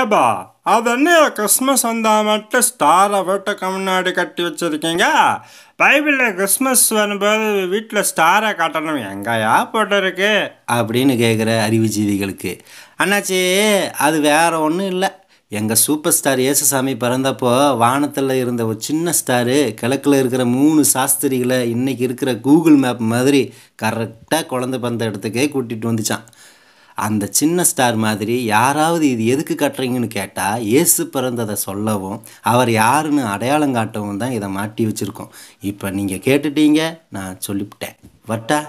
ஏப்பா அது என்ன கிறிஸ்மஸ் வந்தால் மட்டும் ஸ்டாரை போட்டு கம்னாடி கட்டி வச்சுருக்கீங்க பைபிளில் கிறிஸ்மஸ் வரும்போது வீட்டில் ஸ்டாரை காட்டணும் எங்கேயா போட்டிருக்கு அப்படின்னு கேட்குற அறிவுஜீவிகளுக்கு அண்ணாச்சி அது வேறு ஒன்றும் இல்லை எங்கள் சூப்பர் ஸ்டார் இயேசுசாமி பிறந்தப்போ வானத்தில் இருந்த ஒரு சின்ன ஸ்டாரு கிழக்கில் இருக்கிற மூணு சாஸ்திரிகளை இன்றைக்கி இருக்கிற கூகுள் மேப் மாதிரி கரெக்டாக குழந்த பிறந்த இடத்துக்கே கூட்டிகிட்டு வந்துச்சான் அந்த சின்ன ஸ்டார் மாதிரி யாராவது இது எதுக்கு கட்டுறீங்கன்னு கேட்டால் இயேசு பிறந்ததை சொல்லவும் அவர் யாருன்னு அடையாளம் காட்டவும் தான் இதை மாட்டி வச்சுருக்கோம் இப்போ நீங்கள் கேட்டுட்டீங்க நான் சொல்லிவிட்டேன் வட்டா